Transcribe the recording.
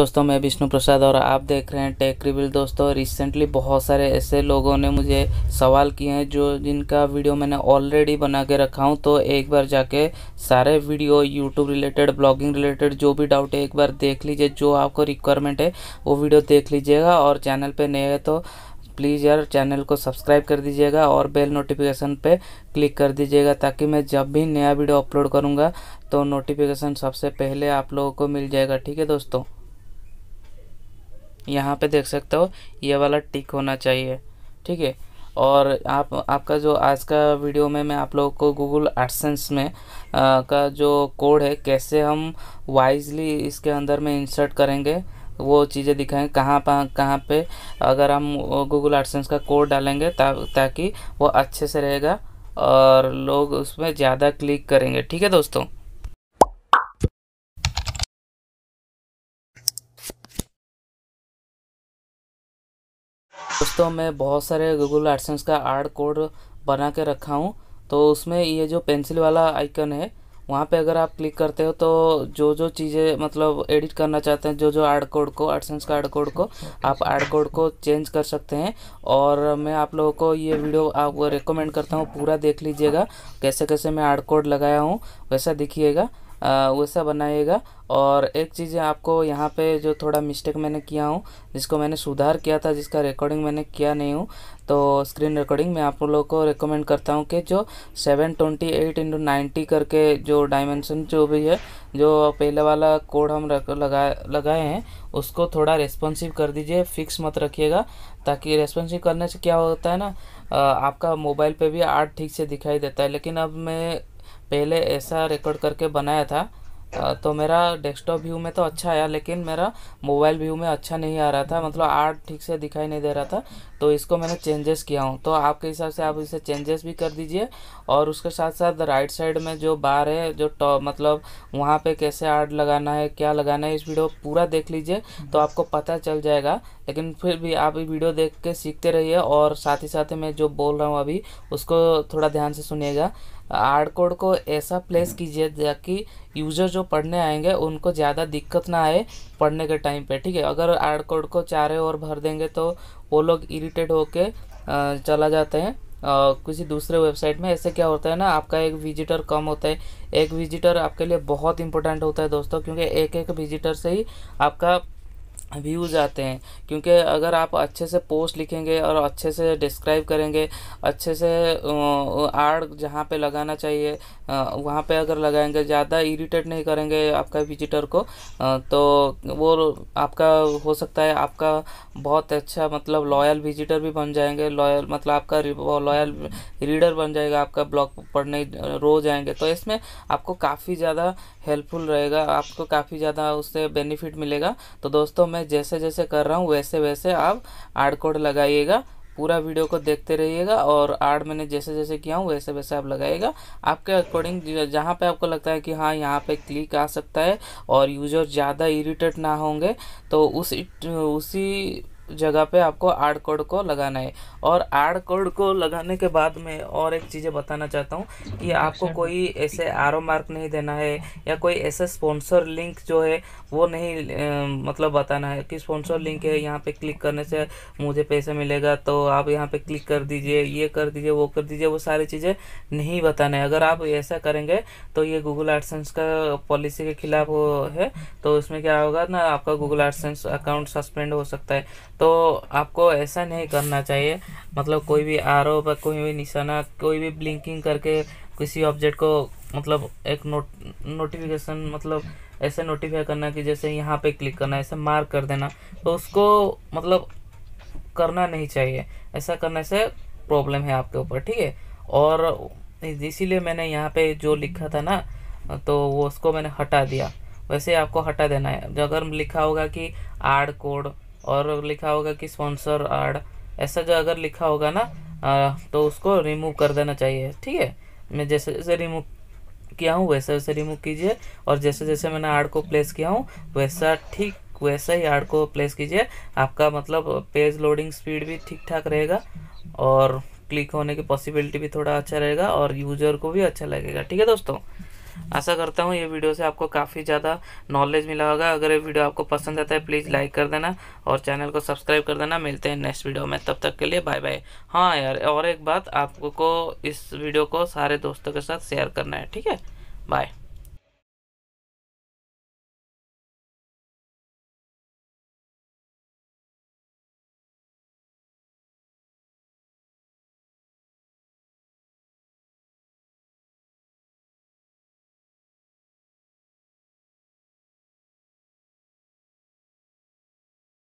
दोस्तों मैं विष्णु प्रसाद और आप देख रहे हैं टेक रिविल दोस्तों रिसेंटली बहुत सारे ऐसे लोगों ने मुझे सवाल किए हैं जो जिनका वीडियो मैंने ऑलरेडी बना के रखा हूं तो एक बार जाके सारे video YouTube related blogging related जो भी डाउट है एक बार देख लीजिए जो आपको रिक्वायरमेंट है वो वीडियो देख लीजिएगा और चैनल पर नए है तो प्लीज़ यार चैनल को सब्सक्राइब कर दीजिएगा और बेल नोटिफिकेशन पे क्लिक कर दीजिएगा ताकि मैं जब भी नया वीडियो अपलोड करूँगा तो नोटिफिकेशन सबसे पहले आप लोगों को मिल जाएगा ठीक है दोस्तों यहाँ पे देख सकते हो ये वाला टिक होना चाहिए ठीक है और आप आपका जो आज का वीडियो में मैं आप लोगों को गूगल एडसेंस में आ, का जो कोड है कैसे हम वाइजली इसके अंदर में इंसर्ट करेंगे वो चीज़ें दिखाएँ कहाँ पर कहाँ पर अगर हम गूगल एडसेंस का कोड डालेंगे ता, ताकि वो अच्छे से रहेगा और लोग उसमें ज़्यादा क्लिक करेंगे ठीक है दोस्तों दोस्तों मैं बहुत सारे गूगल एडसेंस का आर्ट कोड बना के रखा हूँ तो उसमें ये जो पेंसिल वाला आइकन है वहाँ पे अगर आप क्लिक करते हो तो जो जो चीज़ें मतलब एडिट करना चाहते हैं जो जो आर्ट कोड को एडसेंस का आर्ट कोड को आप आर्ट कोड को चेंज कर सकते हैं और मैं आप लोगों को ये वीडियो आप रिकमेंड करता हूँ पूरा देख लीजिएगा कैसे कैसे मैं आर्ट कोड लगाया हूँ वैसा दिखिएगा वैसा बनाइएगा और एक चीज़ आपको यहाँ पे जो थोड़ा मिस्टेक मैंने किया हूँ जिसको मैंने सुधार किया था जिसका रिकॉर्डिंग मैंने किया नहीं हूँ तो स्क्रीन रिकॉर्डिंग मैं आप लोगों को रिकमेंड करता हूँ कि जो 728 ट्वेंटी एट इंटू नाइन्टी करके जो डायमेंशन जो भी है जो पहले वाला कोड हम लगा लगाए हैं उसको थोड़ा रेस्पॉन्सिव कर दीजिए फिक्स मत रखिएगा ताकि रेस्पॉन्सिव करने से क्या होता है ना आपका मोबाइल पे भी आर्ट ठीक से दिखाई देता है लेकिन अब मैं पहले ऐसा रिकॉर्ड करके बनाया था तो मेरा डेस्कटॉप व्यू में तो अच्छा आया लेकिन मेरा मोबाइल व्यू में अच्छा नहीं आ रहा था मतलब आर्ट ठीक से दिखाई नहीं दे रहा था तो इसको मैंने चेंजेस किया हूँ तो आपके हिसाब से आप इसे चेंजेस भी कर दीजिए और उसके साथ साथ राइट साइड में जो बार है जो टॉप मतलब वहाँ पे कैसे आर्ट लगाना है क्या लगाना है इस वीडियो पूरा देख लीजिए तो आपको पता चल जाएगा लेकिन फिर भी आप ये वीडियो देख के सीखते रहिए और साथ ही साथ मैं जो बोल रहा हूँ अभी उसको थोड़ा ध्यान से सुनिएगा आर कोड को ऐसा प्लेस कीजिए ताकि यूज़र जो पढ़ने आएंगे उनको ज़्यादा दिक्कत ना आए पढ़ने के टाइम पे ठीक है अगर आर कोड को चारों ओर भर देंगे तो वो लोग इरिटेट होके चला जाते हैं किसी दूसरे वेबसाइट में ऐसे क्या होता है ना आपका एक विजिटर कम होता है एक विजिटर आपके लिए बहुत इंपॉर्टेंट होता है दोस्तों क्योंकि एक एक विजिटर से ही आपका व्यूज़ आते हैं क्योंकि अगर आप अच्छे से पोस्ट लिखेंगे और अच्छे से डिस्क्राइब करेंगे अच्छे से आड़ जहाँ पे लगाना चाहिए वहाँ पे अगर लगाएंगे ज़्यादा इरिटेट नहीं करेंगे आपका विजिटर को तो वो आपका हो सकता है आपका बहुत अच्छा मतलब लॉयल विजिटर भी बन जाएंगे लॉयल मतलब आपका लॉयल रीडर बन जाएगा आपका ब्लॉग पढ़ने रोज आएंगे तो इसमें आपको काफ़ी ज़्यादा हेल्पफुल रहेगा आपको काफ़ी ज़्यादा उससे बेनिफिट मिलेगा तो दोस्तों मैं जैसे जैसे कर रहा हूँ वैसे वैसे आप आर्ड कोड लगाइएगा पूरा वीडियो को देखते रहिएगा और आर्ड मैंने जैसे जैसे किया हूँ वैसे वैसे आप लगाइएगा आपके अकॉर्डिंग जहाँ पे आपको लगता है कि हाँ यहाँ पे क्लिक आ सकता है और यूज़र ज़्यादा इरिटेट ना होंगे तो उस उसी जगह पे आपको आर कोड को लगाना है और आर कोड को लगाने के बाद मैं और एक चीज़ें बताना चाहता हूँ कि अच्छा। आपको कोई ऐसे आर मार्क नहीं देना है या कोई ऐसा स्पॉन्सर लिंक जो है वो नहीं मतलब बताना है कि स्पॉन्सर लिंक है यहाँ पे क्लिक करने से मुझे पैसे मिलेगा तो आप यहाँ पे क्लिक कर दीजिए ये कर दीजिए वो कर दीजिए वो सारी चीज़ें नहीं बताना है अगर आप ऐसा करेंगे तो ये गूगल एडसेंस का पॉलिसी के खिलाफ है तो उसमें क्या होगा ना आपका गूगल एडसेंस अकाउंट सस्पेंड हो सकता है तो आपको ऐसा नहीं करना चाहिए मतलब कोई भी आर पर कोई भी निशाना कोई भी ब्लिंकिंग करके किसी ऑब्जेक्ट को मतलब एक नोट नोटिफिकेशन मतलब ऐसे नोटिफाई करना कि जैसे यहाँ पे क्लिक करना ऐसे मार्क कर देना तो उसको मतलब करना नहीं चाहिए ऐसा करने से प्रॉब्लम है आपके ऊपर ठीक है और इसीलिए मैंने यहाँ पे जो लिखा था ना तो वो उसको मैंने हटा दिया वैसे आपको हटा देना है अगर लिखा होगा कि आड़ कोड और लिखा होगा कि स्पॉन्सर आड ऐसा जो अगर लिखा होगा ना आ, तो उसको रिमूव कर देना चाहिए ठीक है मैं जैसे जैसे रिमूव किया हूँ वैसे वैसे रिमूव कीजिए और जैसे जैसे मैंने आड़ को प्लेस किया हूँ वैसा ठीक वैसा ही आड़ को प्लेस कीजिए आपका मतलब पेज लोडिंग स्पीड भी ठीक ठाक रहेगा और क्लिक होने की पॉसिबिलिटी भी थोड़ा अच्छा रहेगा और यूजर को भी अच्छा लगेगा ठीक है दोस्तों आशा करता हूँ ये वीडियो से आपको काफ़ी ज़्यादा नॉलेज मिला होगा अगर ये वीडियो आपको पसंद आता है प्लीज़ लाइक कर देना और चैनल को सब्सक्राइब कर देना मिलते हैं नेक्स्ट वीडियो में तब तक के लिए बाय बाय हाँ यार और एक बात आपको इस वीडियो को सारे दोस्तों के साथ शेयर करना है ठीक है बाय